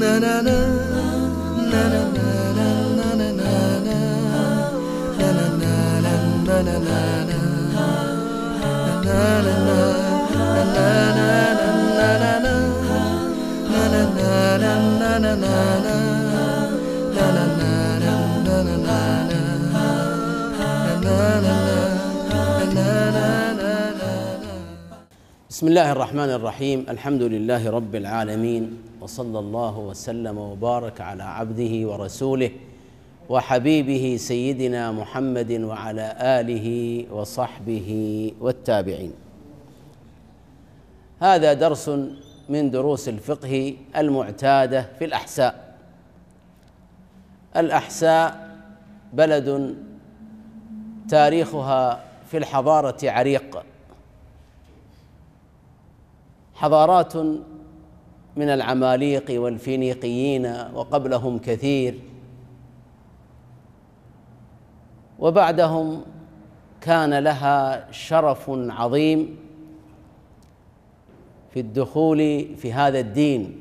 na na na بسم الله الرحمن الرحيم الحمد لله رب العالمين وصلى الله وسلم وبارك على عبده ورسوله وحبيبه سيدنا محمد وعلى اله وصحبه والتابعين هذا درس من دروس الفقه المعتاده في الاحساء الاحساء بلد تاريخها في الحضاره عريق حضارات من العماليق والفينيقيين وقبلهم كثير وبعدهم كان لها شرف عظيم في الدخول في هذا الدين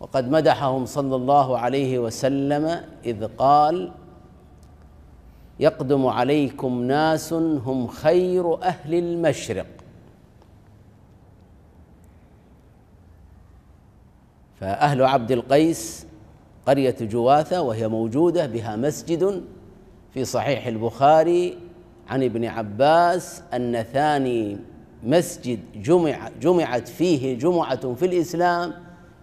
وقد مدحهم صلى الله عليه وسلم إذ قال يقدم عليكم ناس هم خير أهل المشرق فأهل عبد القيس قرية جواثة وهي موجودة بها مسجد في صحيح البخاري عن ابن عباس أن ثاني مسجد جمع جمعت فيه جمعة في الإسلام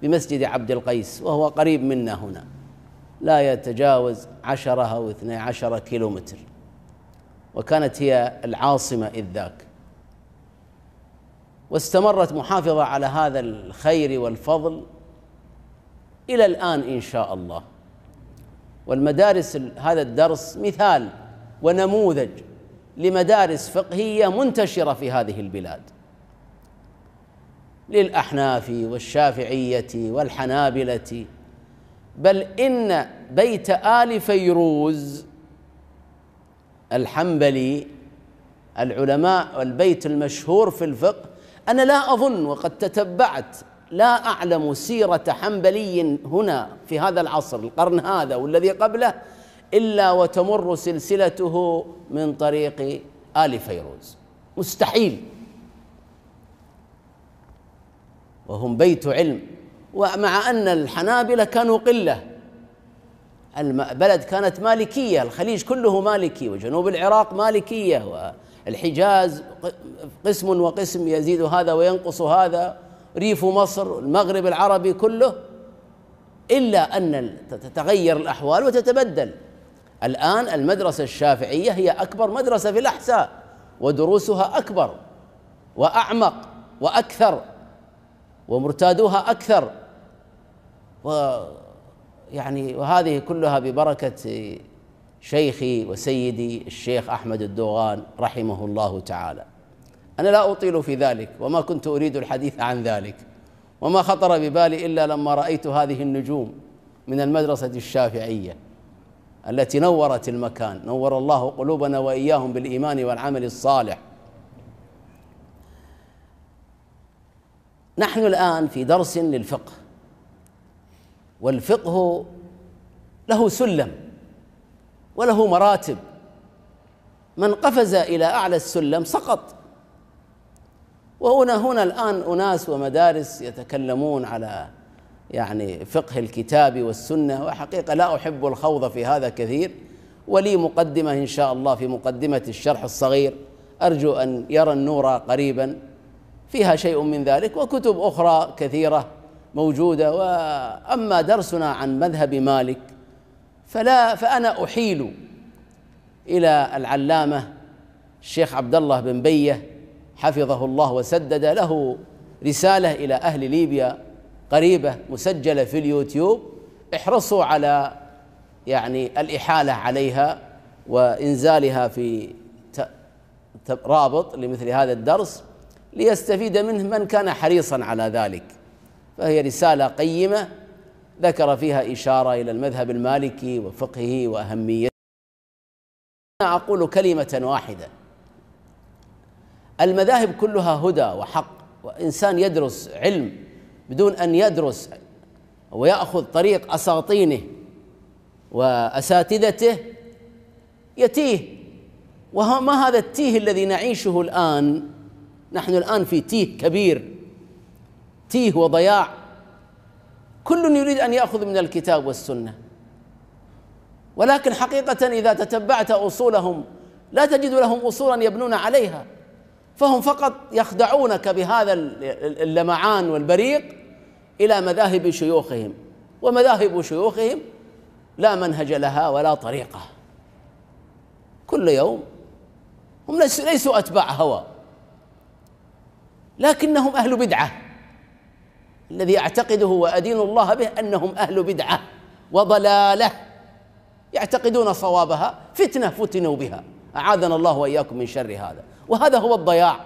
بمسجد عبد القيس وهو قريب منا هنا لا يتجاوز عشرة أو اثني عشر كيلومتر وكانت هي العاصمة إذ ذاك واستمرت محافظة على هذا الخير والفضل إلى الآن إن شاء الله والمدارس هذا الدرس مثال ونموذج لمدارس فقهية منتشرة في هذه البلاد للأحناف والشافعية والحنابلة بل إن بيت آل فيروز الحنبلي العلماء والبيت المشهور في الفقه أنا لا أظن وقد تتبعت لا أعلم سيرة حنبلي هنا في هذا العصر القرن هذا والذي قبله إلا وتمر سلسلته من طريق آل فيروز مستحيل وهم بيت علم ومع أن الحنابلة كانوا قلة البلد كانت مالكية الخليج كله مالكي وجنوب العراق مالكية والحجاز قسم وقسم يزيد هذا وينقص هذا ريف مصر المغرب العربي كله إلا أن تتغير الأحوال وتتبدل الآن المدرسة الشافعية هي أكبر مدرسة في الأحساء ودروسها أكبر وأعمق وأكثر ومرتادوها أكثر و يعني وهذه كلها ببركة شيخي وسيدي الشيخ أحمد الدوغان رحمه الله تعالى أنا لا أطيل في ذلك وما كنت أريد الحديث عن ذلك وما خطر ببالي إلا لما رأيت هذه النجوم من المدرسة الشافعية التي نورت المكان نور الله قلوبنا وإياهم بالإيمان والعمل الصالح نحن الآن في درس للفقه والفقه له سلم وله مراتب من قفز إلى أعلى السلم سقط وهنا هنا الآن أناس ومدارس يتكلمون على يعني فقه الكتاب والسنة وحقيقة لا أحب الخوض في هذا كثير ولي مقدمة إن شاء الله في مقدمة الشرح الصغير أرجو أن يرى النور قريبا فيها شيء من ذلك وكتب أخرى كثيرة موجودة وأما درسنا عن مذهب مالك فلا فأنا أحيل إلى العلامة الشيخ عبد الله بن بيه حفظه الله وسدد له رساله الى اهل ليبيا قريبه مسجله في اليوتيوب احرصوا على يعني الاحاله عليها وانزالها في رابط لمثل هذا الدرس ليستفيد منه من كان حريصا على ذلك فهي رساله قيمه ذكر فيها اشاره الى المذهب المالكي وفقهه واهميته انا اقول كلمه واحده المذاهب كلها هدى وحق وانسان يدرس علم بدون ان يدرس وياخذ طريق اساطينه واساتذته يتيه وما هذا التيه الذي نعيشه الان نحن الان في تيه كبير تيه وضياع كل يريد ان ياخذ من الكتاب والسنه ولكن حقيقه اذا تتبعت اصولهم لا تجد لهم اصولا يبنون عليها فهم فقط يخدعونك بهذا اللمعان والبريق الى مذاهب شيوخهم ومذاهب شيوخهم لا منهج لها ولا طريقه كل يوم هم ليسوا اتباع هوى لكنهم اهل بدعه الذي اعتقده وادين الله به انهم اهل بدعه وضلاله يعتقدون صوابها فتنه فتنوا بها اعاذنا الله واياكم من شر هذا وهذا هو الضياع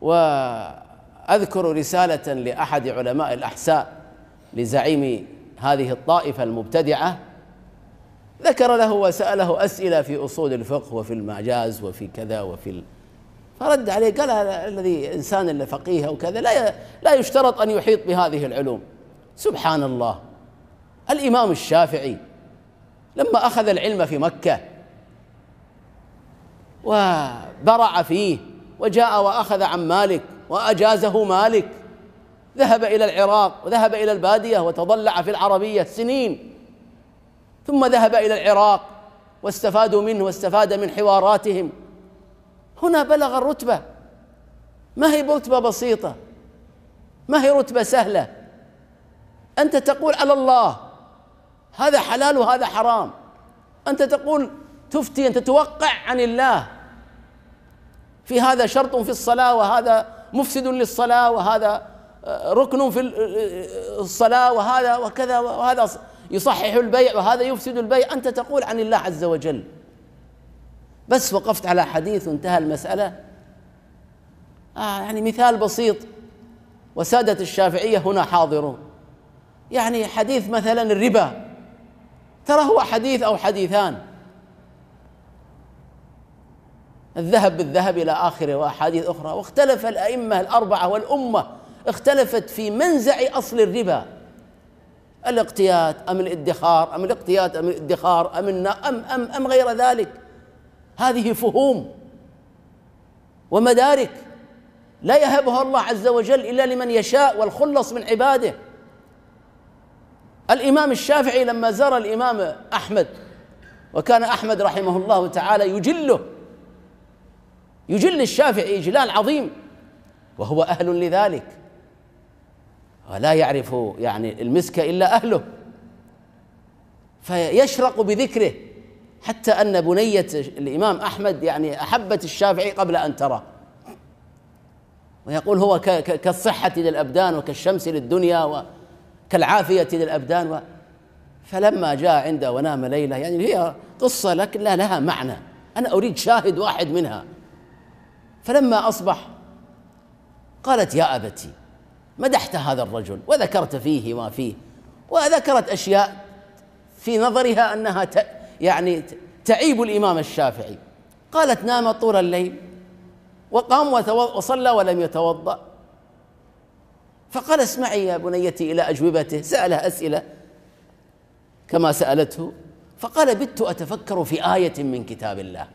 واذكر رساله لاحد علماء الاحساء لزعيم هذه الطائفه المبتدعه ذكر له وساله اسئله في اصول الفقه وفي المعجاز وفي كذا وفي ال... فرد عليه قال الذي انسان فقيه وكذا لا لا لا يشترط ان يحيط بهذه العلوم سبحان الله الامام الشافعي لما اخذ العلم في مكه وبرع فيه وجاء واخذ عن مالك واجازه مالك ذهب الى العراق وذهب الى الباديه وتضلع في العربيه سنين ثم ذهب الى العراق واستفادوا منه واستفاد من حواراتهم هنا بلغ الرتبه ما هي رتبه بسيطه ما هي رتبه سهله انت تقول على الله هذا حلال وهذا حرام انت تقول تفتي انت توقع عن الله في هذا شرط في الصلاة وهذا مفسد للصلاة وهذا آه، ركن في آه، الصلاة وهذا وكذا وهذا يصحح البيع وهذا يفسد البيع أنت تقول عن الله عز وجل بس وقفت على حديث وانتهى المسألة آه يعني مثال بسيط وسادة الشافعية هنا حاضرون يعني حديث مثلا الربا ترى هو حديث أو حديثان الذهب بالذهب إلى آخره وأحاديث أخرى واختلف الأئمة الأربعة والأمة اختلفت في منزع أصل الربا الاقتياد أم الادخار أم الاقتياد أم الادخار أم أم أم أم غير ذلك هذه فهوم ومدارك لا يهبها الله عز وجل إلا لمن يشاء والخلص من عباده الإمام الشافعي لما زار الإمام أحمد وكان أحمد رحمه الله تعالى يجله يجل الشافعي إجلال عظيم وهو أهل لذلك ولا يعرف يعني المسك إلا أهله فيشرق بذكره حتى أن بنية الإمام أحمد يعني أحبت الشافعي قبل أن تراه ويقول هو كالصحة للأبدان وكالشمس للدنيا وكالعافية للأبدان و فلما جاء عنده ونام ليلة يعني هي قصة لكن لا لها معنى أنا أريد شاهد واحد منها فلما أصبح قالت يا أبتي مدحت هذا الرجل وذكرت فيه ما فيه وذكرت أشياء في نظرها أنها يعني تعيب الإمام الشافعي قالت نام طول الليل وقام وصلى ولم يتوضأ فقال اسمعي يا بنيتي إلى أجوبته سألها أسئلة كما سألته فقال بت أتفكر في آية من كتاب الله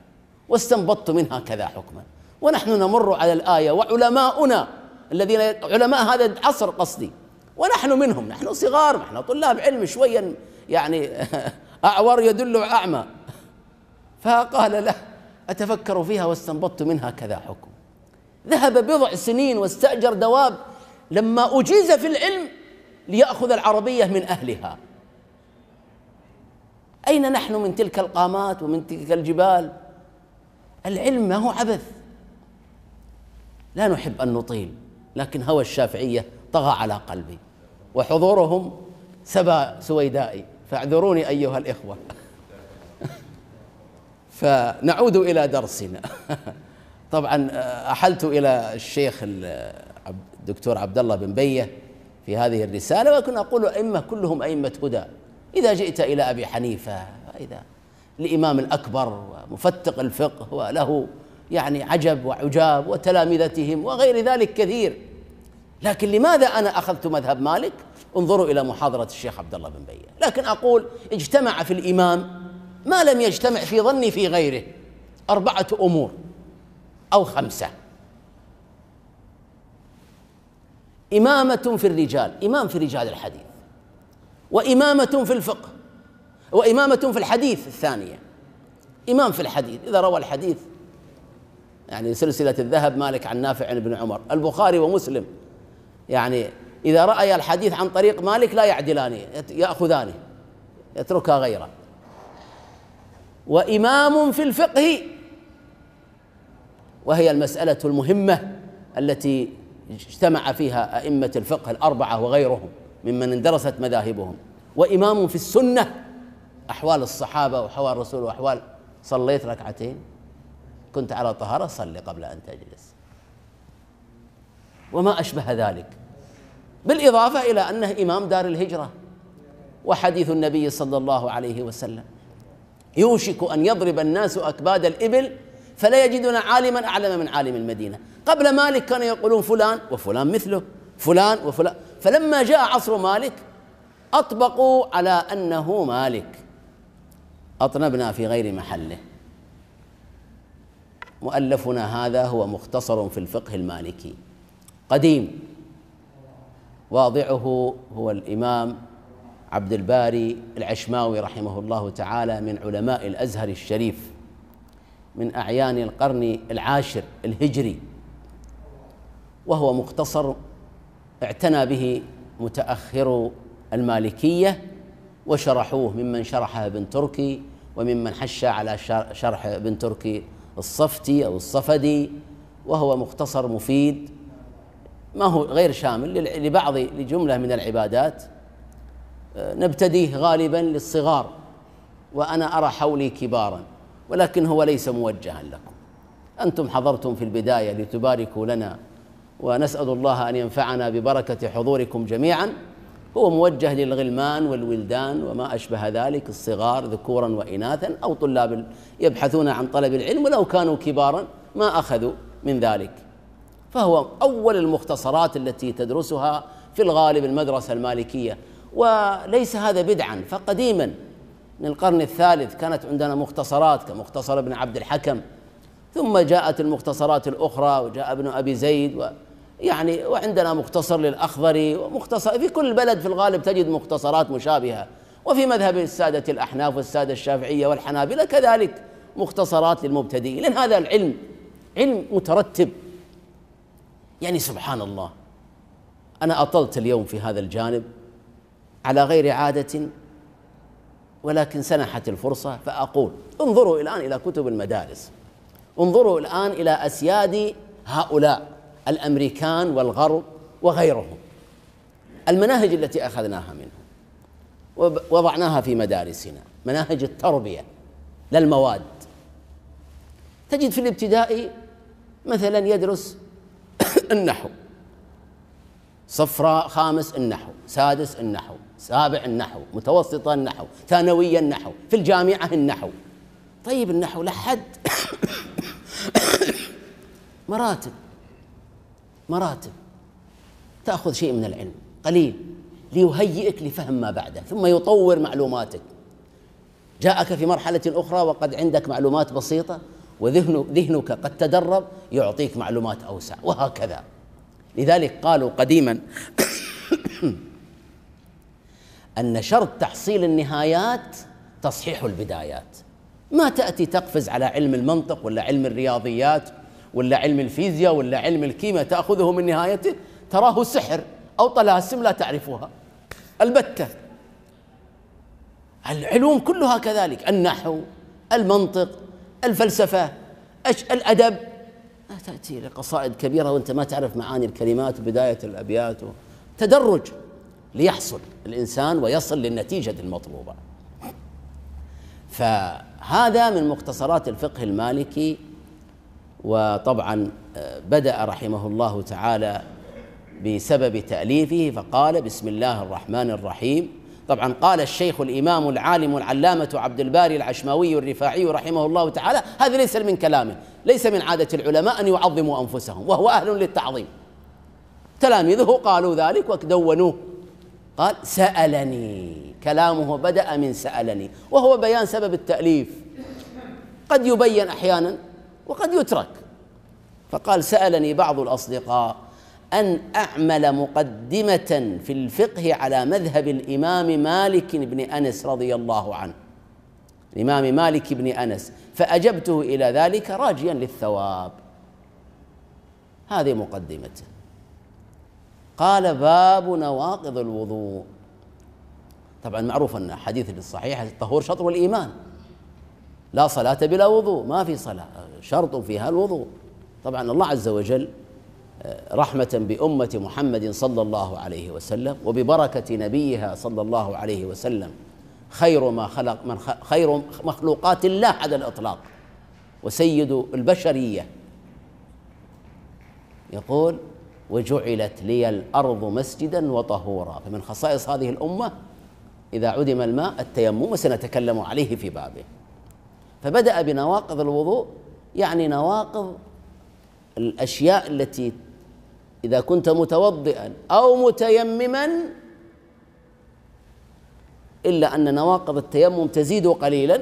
واستنبطت منها كذا حكما ونحن نمر على الآية وعلماؤنا الذين علماء هذا العصر قصدي ونحن منهم نحن صغار نحن طلاب علم شويا يعني أعور يدل أعمى فقال له أتفكر فيها واستنبطت منها كذا حكم ذهب بضع سنين واستأجر دواب لما أجيز في العلم ليأخذ العربية من أهلها أين نحن من تلك القامات ومن تلك الجبال العلم ما هو عبث لا نحب أن نطيل لكن هوى الشافعية طغى على قلبي وحضورهم سبى سويدائي فاعذروني أيها الإخوة فنعود إلى درسنا طبعا آه، أحلت إلى الشيخ آه، الدكتور عبد الله بن بيه في هذه الرسالة وكنا أقول أئمة كلهم أئمة هدى إذا جئت إلى أبي حنيفة إذا الإمام الأكبر ومفتق الفقه وله يعني عجب وعجاب وتلامذتهم وغير ذلك كثير لكن لماذا انا اخذت مذهب مالك؟ انظروا الى محاضره الشيخ عبد الله بن بيه، لكن اقول اجتمع في الامام ما لم يجتمع في ظني في غيره اربعه امور او خمسه إمامة في الرجال إمام في رجال الحديث وإمامة في الفقه وإمامة في الحديث الثانية إمام في الحديث إذا روى الحديث يعني سلسلة الذهب مالك عن نافع بن عمر البخاري ومسلم يعني إذا رأي الحديث عن طريق مالك لا يعدلان يأخذانه يتركها غيره وإمام في الفقه وهي المسألة المهمة التي اجتمع فيها أئمة الفقه الأربعة وغيرهم ممن اندرست مذاهبهم وإمام في السنة أحوال الصحابة وأحوال الرسول وأحوال صليت ركعتين كنت على طهارة صلي قبل أن تجلس وما أشبه ذلك بالإضافة إلى أنه إمام دار الهجرة وحديث النبي صلى الله عليه وسلم يوشك أن يضرب الناس أكباد الإبل فلا يجدون عالما أعلم من عالم المدينة قبل مالك كانوا يقولون فلان وفلان مثله فلان وفلان فلما جاء عصر مالك أطبقوا على أنه مالك أطنبنا في غير محله مؤلفنا هذا هو مختصر في الفقه المالكي قديم واضعه هو الامام عبد الباري العشماوي رحمه الله تعالى من علماء الازهر الشريف من اعيان القرن العاشر الهجري وهو مختصر اعتنى به متاخر المالكيه وشرحوه ممن شرحها ابن تركي وممن حش على شرح ابن تركي الصفتي أو الصفدي وهو مختصر مفيد ما هو غير شامل لبعض لجملة من العبادات آه، نبتديه غالبا للصغار وأنا أرى حولي كبارا ولكن هو ليس موجها لكم أنتم حضرتم في البداية لتباركوا لنا ونسأل الله أن ينفعنا ببركة حضوركم جميعا هو موجه للغلمان والولدان وما أشبه ذلك الصغار ذكورا وإناثا أو طلاب يبحثون عن طلب العلم ولو كانوا كبارا ما أخذوا من ذلك فهو أول المختصرات التي تدرسها في الغالب المدرسة المالكية وليس هذا بدعا فقديما من القرن الثالث كانت عندنا مختصرات كمختصر ابن عبد الحكم ثم جاءت المختصرات الأخرى وجاء ابن أبي زيد و يعني وعندنا مختصر للأخضري ومختصر في كل بلد في الغالب تجد مختصرات مشابهة وفي مذهب السادة الأحناف والسادة الشافعية والحنابلة كذلك مختصرات للمبتدئين لأن هذا العلم علم مترتب يعني سبحان الله أنا أطلت اليوم في هذا الجانب على غير عادة ولكن سنحت الفرصة فأقول انظروا الآن إلى كتب المدارس انظروا الآن إلى أسياد هؤلاء الامريكان والغرب وغيرهم المناهج التي اخذناها منهم ووضعناها في مدارسنا مناهج التربيه للمواد تجد في الابتدائي مثلا يدرس النحو صفراء خامس النحو سادس النحو سابع النحو متوسطة النحو ثانوية النحو في الجامعة النحو طيب النحو لحد مراتب مراتب تاخذ شيء من العلم قليل ليهيئك لفهم ما بعده ثم يطور معلوماتك جاءك في مرحله اخرى وقد عندك معلومات بسيطه وذهن ذهنك قد تدرب يعطيك معلومات اوسع وهكذا لذلك قالوا قديما ان شرط تحصيل النهايات تصحيح البدايات ما تاتي تقفز على علم المنطق ولا علم الرياضيات ولا علم الفيزياء ولا علم الكيمياء تأخذه من نهايته تراه سحر أو طلاسم لا تعرفها البتة العلوم كلها كذلك النحو المنطق الفلسفة الأدب تأتي لقصائد كبيرة وأنت ما تعرف معاني الكلمات وبداية الأبيات و... تدرج ليحصل الإنسان ويصل للنتيجة المطلوبة فهذا من مختصرات الفقه المالكي وطبعا آه، بدأ رحمه الله تعالى بسبب تأليفه فقال بسم الله الرحمن الرحيم طبعا قال الشيخ الإمام العالم العلامة عبد الباري العشماوي الرفاعي رحمه الله تعالى هذا ليس من كلامه ليس من عادة العلماء أن يعظموا أنفسهم وهو أهل للتعظيم تلاميذه قالوا ذلك ودونوه قال سألني كلامه بدأ من سألني وهو بيان سبب التأليف قد يبين أحيانا وقد يترك فقال سألني بعض الأصدقاء أن أعمل مقدمة في الفقه على مذهب الإمام مالك بن أنس رضي الله عنه الإمام مالك بن أنس فأجبته إلى ذلك راجيا للثواب هذه مقدمته قال باب نواقض الوضوء طبعا معروف أن حديث الصحيح الطهور شطر الإيمان لا صلاة بلا وضوء ما في صلاة شرط فيها الوضوء طبعا الله عز وجل آه، رحمة بأمة محمد صلى الله عليه وسلم وببركة نبيها صلى الله عليه وسلم خير ما خلق من خير مخلوقات الله على الإطلاق وسيد البشرية يقول وجعلت لي الأرض مسجدا وطهورا فمن خصائص هذه الأمة إذا عدم الماء التيمم وسنتكلم عليه في بابه فبدأ بنواقض الوضوء يعني نواقض الأشياء التي إذا كنت متوضئا أو متيمما إلا أن نواقض التيمم تزيد قليلا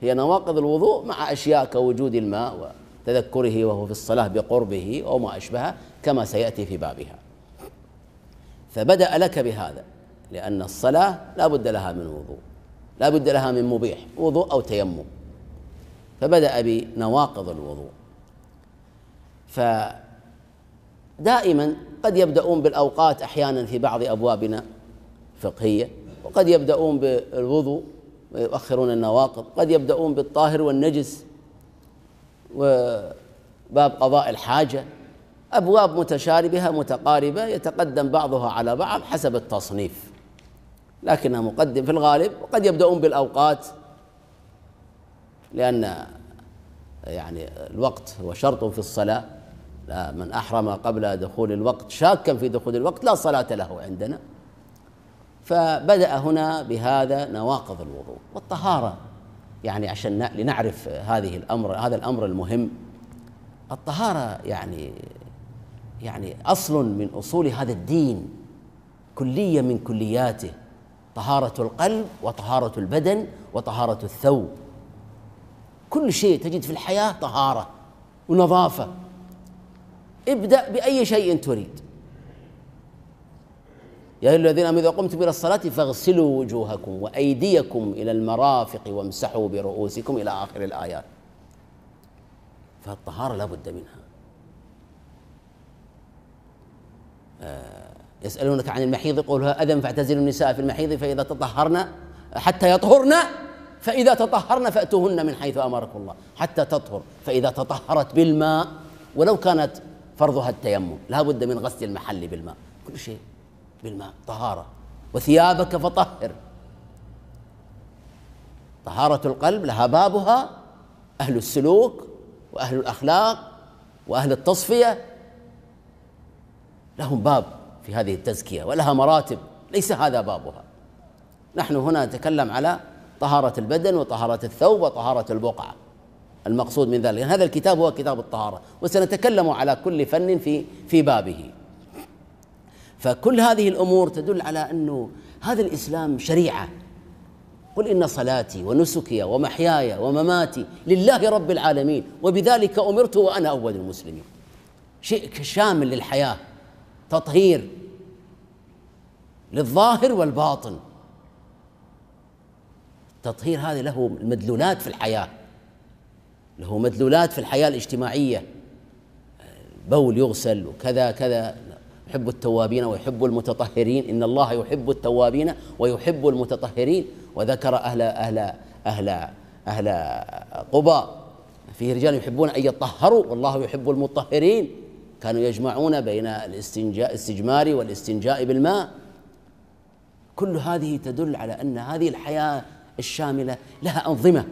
هي نواقض الوضوء مع أشياء كوجود الماء وتذكره وهو في الصلاة بقربه وما أشبهه كما سيأتي في بابها فبدأ لك بهذا لأن الصلاة لا بد لها من وضوء لا بد لها من مبيح وضوء أو تيمم فبدأ بنواقض الوضوء فدائما قد يبدأون بالأوقات أحيانا في بعض أبوابنا الفقهية وقد يبدأون بالوضوء ويؤخرون النواقض قد يبدأون بالطاهر والنجس وباب قضاء الحاجة أبواب متشاربها متقاربة يتقدم بعضها على بعض حسب التصنيف لكنها مقدم في الغالب وقد يبدأون بالأوقات لأن يعني الوقت هو شرط في الصلاة لا من أحرم قبل دخول الوقت شاكا في دخول الوقت لا صلاة له عندنا فبدأ هنا بهذا نواقض الوضوء والطهارة يعني عشان لنعرف هذه الأمر هذا الأمر المهم الطهارة يعني يعني أصل من أصول هذا الدين كلية من كلياته طهارة القلب وطهارة البدن وطهارة الثوب كل شيء تجد في الحياة طهارة ونظافة ابدأ بأي شيء تريد يا أيها الذين آمنوا إذا قمتم إلى الصلاة فاغسلوا وجوهكم وأيديكم إلى المرافق وامسحوا برؤوسكم إلى آخر الآيات فالطهارة لا بد منها آه، يسألونك عن المحيض قولها أذن فاعتزلوا النساء في المحيض فإذا تطهرن حتى يطهرن فإذا تطهرن فأتوهن من حيث أمرك الله حتى تطهر فإذا تطهرت بالماء ولو كانت فرضها التيمم لا بد من غسل المحل بالماء كل شيء بالماء طهارة وثيابك فطهر طهارة القلب لها بابها أهل السلوك وأهل الأخلاق وأهل التصفية لهم باب في هذه التزكية ولها مراتب ليس هذا بابها نحن هنا نتكلم على طهارة البدن وطهارة الثوب وطهارة البقعة المقصود من ذلك يعني هذا الكتاب هو كتاب الطهارة وسنتكلم على كل فن في في بابه فكل هذه الأمور تدل على أنه هذا الإسلام شريعة قل إن صلاتي ونسكي ومحياي ومماتي لله رب العالمين وبذلك أمرت وأنا أول المسلمين شيء شامل للحياة تطهير للظاهر والباطن التطهير هذا له مدلولات في الحياه له مدلولات في الحياه الاجتماعيه بول يغسل وكذا كذا يحب التوابين ويحب المتطهرين ان الله يحب التوابين ويحب المتطهرين وذكر اهل اهل اهل اهل قباء فيه رجال يحبون ان يطهروا والله يحب المطهرين كانوا يجمعون بين الاستنجاء الاستجمار والاستنجاء بالماء كل هذه تدل على ان هذه الحياه الشامله لها انظمه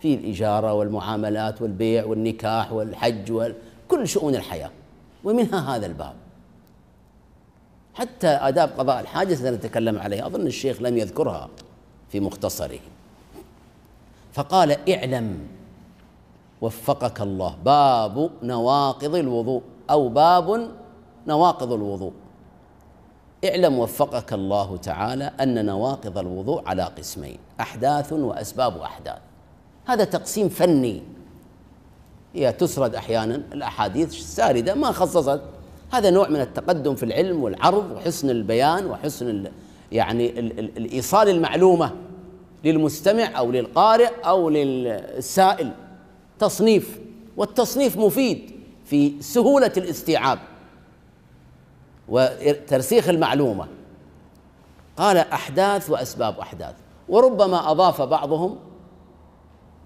في الاجاره والمعاملات والبيع والنكاح والحج وكل شؤون الحياه ومنها هذا الباب حتى آداب قضاء الحاجة سنتكلم عليها أظن الشيخ لم يذكرها في مختصره فقال اعلم وفقك الله باب نواقض الوضوء أو باب نواقض الوضوء اعلم وفقك الله تعالى أن نواقض الوضوء على قسمين أحداث وأسباب أحداث هذا تقسيم فني هي تسرد أحيانا الأحاديث الساردة ما خصصت هذا نوع من التقدم في العلم والعرض وحسن البيان وحسن الـ يعني ال الإيصال المعلومة للمستمع أو للقارئ أو للسائل تصنيف والتصنيف مفيد في سهولة الاستيعاب وترسيخ المعلومه قال احداث واسباب احداث وربما اضاف بعضهم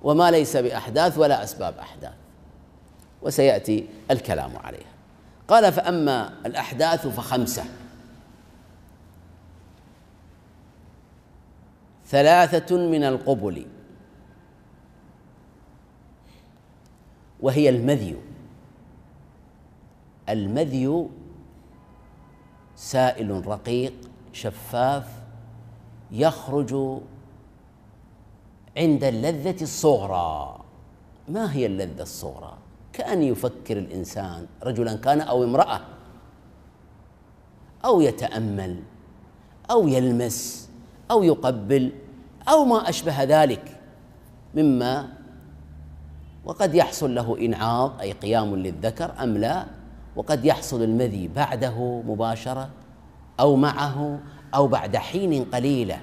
وما ليس باحداث ولا اسباب احداث وسياتي الكلام عليها قال فاما الاحداث فخمسه ثلاثه من القبل وهي المذي المذي سائل رقيق شفاف يخرج عند اللذة الصغرى ما هي اللذة الصغرى؟ كأن يفكر الإنسان رجلا كان أو امرأة أو يتأمل أو يلمس أو يقبل أو ما أشبه ذلك مما وقد يحصل له إنعاض أي قيام للذكر أم لا وقد يحصل المذي بعده مباشره او معه او بعد حين قليله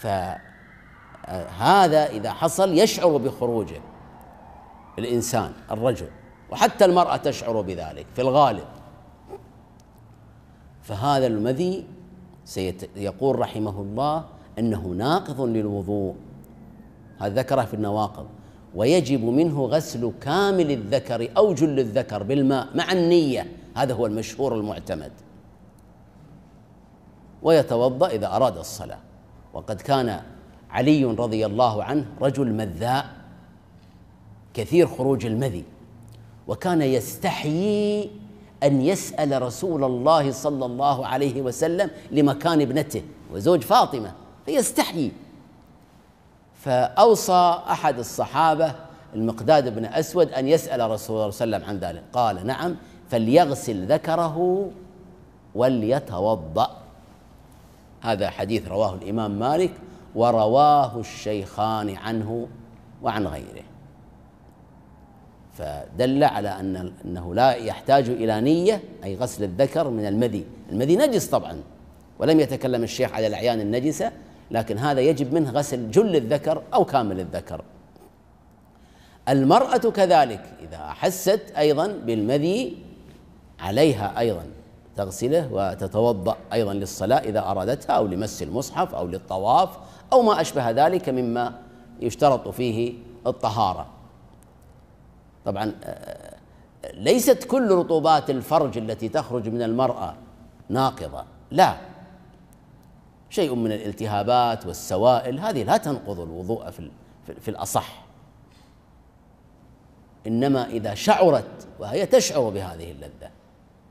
فهذا اذا حصل يشعر بخروجه الانسان الرجل وحتى المراه تشعر بذلك في الغالب فهذا المذي سيقول رحمه الله انه ناقض للوضوء هذا ذكره في النواقض ويجب منه غسل كامل الذكر او جل الذكر بالماء مع النيه هذا هو المشهور المعتمد ويتوضا اذا اراد الصلاه وقد كان علي رضي الله عنه رجل مذاء كثير خروج المذي وكان يستحيي ان يسال رسول الله صلى الله عليه وسلم لمكان ابنته وزوج فاطمه فيستحيي فأوصى أحد الصحابة المقداد بن أسود أن يسأل رسول الله صلى الله عليه وسلم عن ذلك قال نعم فليغسل ذكره وليتوضأ هذا حديث رواه الإمام مالك ورواه الشيخان عنه وعن غيره فدل على أن أنه لا يحتاج إلى نية أي غسل الذكر من المذي المذي نجس طبعا ولم يتكلم الشيخ على الأعيان النجسة لكن هذا يجب منه غسل جل الذكر او كامل الذكر المراه كذلك اذا احست ايضا بالمذي عليها ايضا تغسله وتتوضا ايضا للصلاه اذا ارادتها او لمس المصحف او للطواف او ما اشبه ذلك مما يشترط فيه الطهاره طبعا آه، آه، ليست كل رطوبات الفرج التي تخرج من المراه ناقضه لا شيء من الالتهابات والسوائل هذه لا تنقض الوضوء في, في الأصح إنما إذا شعرت وهي تشعر بهذه اللذة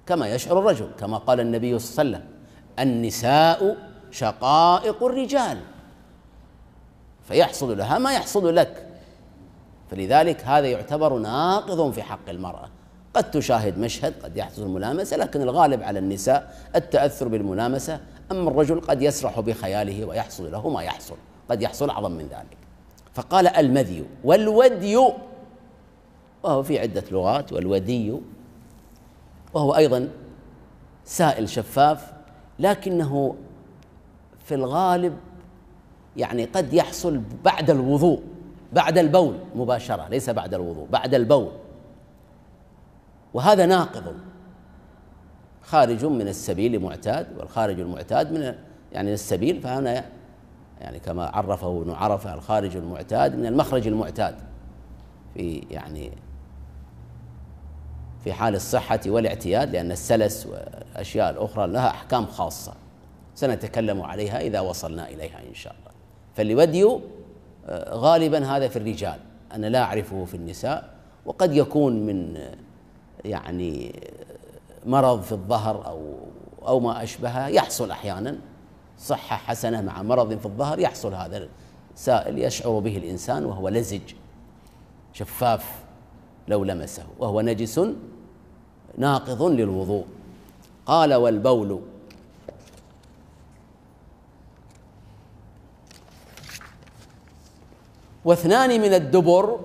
كما يشعر الرجل كما قال النبي صلى الله عليه وسلم النساء شقائق الرجال فيحصل لها ما يحصل لك فلذلك هذا يعتبر ناقض في حق المرأة قد تشاهد مشهد قد يحصل الملامسة لكن الغالب على النساء التأثر بالملامسة أما الرجل قد يسرح بخياله ويحصل له ما يحصل قد يحصل أعظم من ذلك فقال المذي والودي وهو في عدة لغات والودي وهو أيضا سائل شفاف لكنه في الغالب يعني قد يحصل بعد الوضوء بعد البول مباشرة ليس بعد الوضوء بعد البول وهذا ناقض خارج من السبيل معتاد والخارج المعتاد من يعني السبيل فهنا يعني كما عرفه ابن عرفه الخارج المعتاد من المخرج المعتاد في يعني في حال الصحة والاعتياد لأن السلس والأشياء الأخرى لها أحكام خاصة سنتكلم عليها إذا وصلنا إليها إن شاء الله فالودي آه، غالبا هذا في الرجال أنا لا أعرفه في النساء وقد يكون من يعني مرض في الظهر او او ما اشبهه يحصل احيانا صحه حسنه مع مرض في الظهر يحصل هذا السائل يشعر به الانسان وهو لزج شفاف لو لمسه وهو نجس ناقض للوضوء قال والبول واثنان من الدبر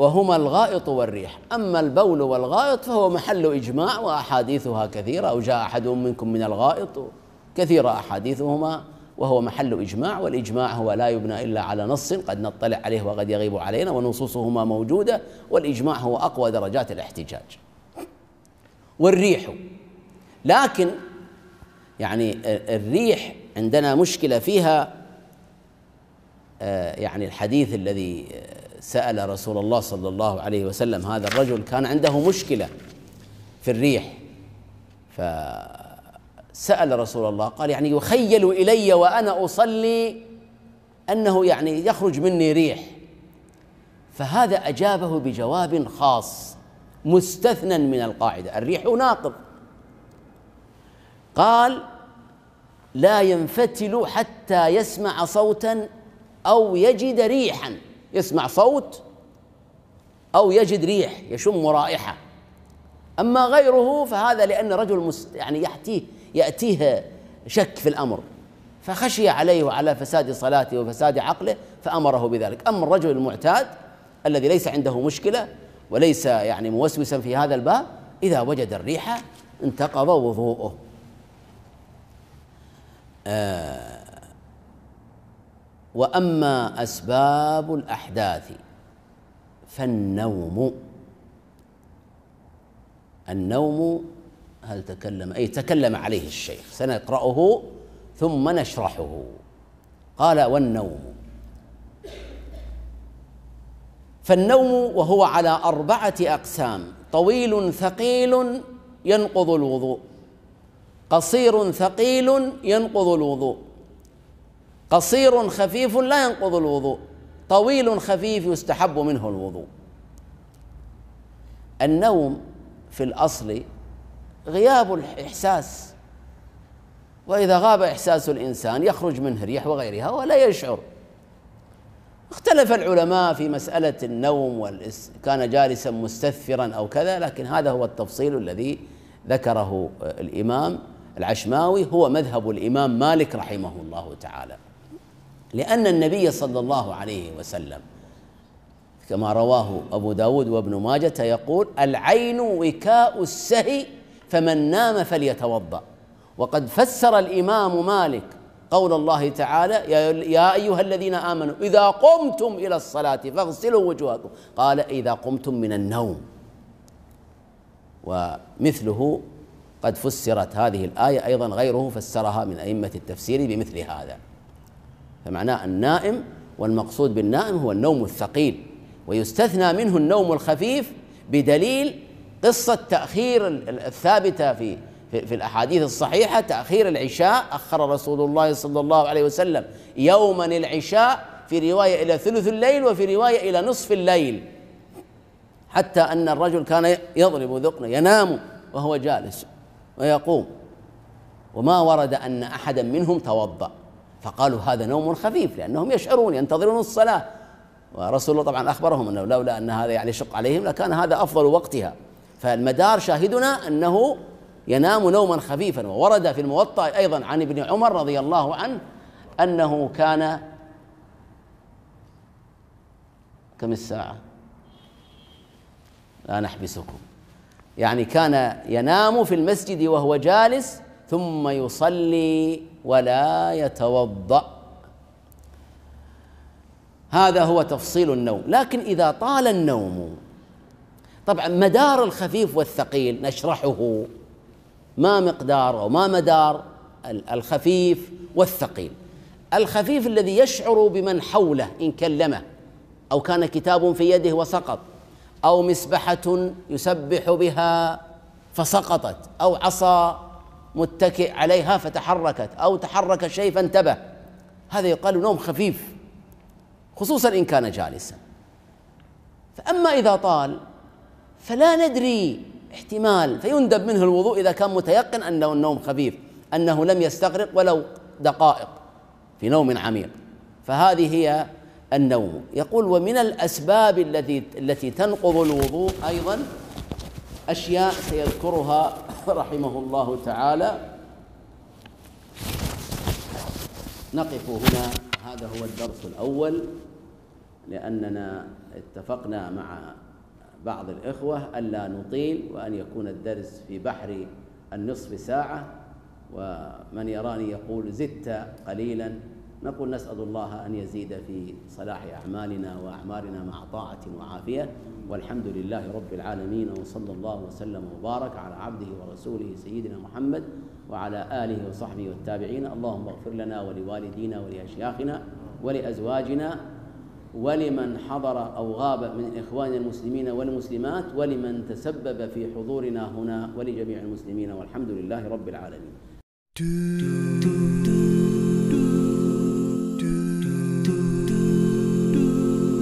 وهما الغائط والريح أما البول والغائط فهو محل إجماع وأحاديثها كثيرة أو جاء أحد منكم من الغائط كثيرة أحاديثهما وهو محل إجماع والإجماع هو لا يبنى إلا على نص قد نطلع عليه وقد يغيب علينا ونصوصهما موجودة والإجماع هو أقوى درجات الاحتجاج والريح لكن يعني الريح عندنا مشكلة فيها آه، يعني الحديث الذي سأل رسول الله صلى الله عليه وسلم هذا الرجل كان عنده مشكلة في الريح فسأل رسول الله قال يعني يخيل إلي وأنا أصلي أنه يعني يخرج مني ريح فهذا أجابه بجواب خاص مستثنى من القاعدة الريح ناقض قال لا ينفتل حتى يسمع صوتا أو يجد ريحاً يسمع صوت أو يجد ريح يشم رائحة أما غيره فهذا لأن رجل يعني يحتيه يأتيه شك في الأمر فخشي عليه وعلى فساد صلاته وفساد عقله فأمره بذلك أما الرجل المعتاد الذي ليس عنده مشكلة وليس يعني موسوسا في هذا الباب إذا وجد الريحة انتقض وضوءه آه واما اسباب الاحداث فالنوم النوم هل تكلم اي تكلم عليه الشيخ سنقراه ثم نشرحه قال والنوم فالنوم وهو على اربعه اقسام طويل ثقيل ينقض الوضوء قصير ثقيل ينقض الوضوء قصير خفيف لا ينقض الوضوء طويل خفيف يستحب منه الوضوء النوم في الاصل غياب الاحساس واذا غاب احساس الانسان يخرج منه ريح وغيرها ولا يشعر اختلف العلماء في مساله النوم والإس كان جالسا مستثفرا او كذا لكن هذا هو التفصيل الذي ذكره آه، الامام العشماوي هو مذهب الامام مالك رحمه الله تعالى لأن النبي صلى الله عليه وسلم كما رواه أبو داود وابن ماجة يقول العين وكاء السهي فمن نام فليتوضأ وقد فسر الإمام مالك قول الله تعالى يا أيها الذين آمنوا إذا قمتم إلى الصلاة فاغسلوا وجوهكم قال إذا قمتم من النوم ومثله قد فسرت هذه الآية أيضا غيره فسرها من أئمة التفسير بمثل هذا فمعناه النائم والمقصود بالنائم هو النوم الثقيل ويستثنى منه النوم الخفيف بدليل قصة تأخير الثابتة في في, الأحاديث الصحيحة تأخير العشاء أخر رسول الله صلى الله عليه وسلم يوما العشاء في رواية إلى ثلث الليل وفي رواية إلى نصف الليل حتى أن الرجل كان يضرب ذقنه ينام وهو جالس ويقوم وما ورد أن أحدا منهم توضأ فقالوا هذا نوم خفيف لأنهم يشعرون ينتظرون الصلاة ورسول الله طبعا أخبرهم أنه لولا أن هذا يعني شق عليهم لكان هذا أفضل وقتها فالمدار شاهدنا أنه ينام نوما خفيفا وورد في الموطأ أيضا عن ابن عمر رضي الله عنه أنه كان كم الساعة لا نحبسكم يعني كان ينام في المسجد وهو جالس ثم يصلي ولا يتوضأ هذا هو تفصيل النوم لكن إذا طال النوم طبعا مدار الخفيف والثقيل نشرحه ما مقدار وما مدار الخفيف والثقيل الخفيف الذي يشعر بمن حوله إن كلمه أو كان كتاب في يده وسقط أو مسبحة يسبح بها فسقطت أو عصا متكئ عليها فتحركت أو تحرك شيء فانتبه هذا يقال نوم خفيف خصوصا إن كان جالسا فأما إذا طال فلا ندري احتمال فيندب منه الوضوء إذا كان متيقن أنه النوم خفيف أنه لم يستغرق ولو دقائق في نوم عميق فهذه هي النوم يقول ومن الأسباب التي التي تنقض الوضوء أيضا أشياء سيذكرها رحمه الله تعالى نقف هنا هذا هو الدرس الأول لأننا اتفقنا مع بعض الإخوة ألا نطيل وأن يكون الدرس في بحر النصف ساعة ومن يراني يقول زدت قليلا نقول نسأل الله أن يزيد في صلاح أعمالنا وأعمارنا مع طاعة وعافية والحمد لله رب العالمين وصلى الله وسلم وبارك على عبده ورسوله سيدنا محمد وعلى آله وصحبه والتابعين اللهم اغفر لنا ولوالدينا ولأشياخنا ولأزواجنا ولمن حضر أو غاب من إخوان المسلمين والمسلمات ولمن تسبب في حضورنا هنا ولجميع المسلمين والحمد لله رب العالمين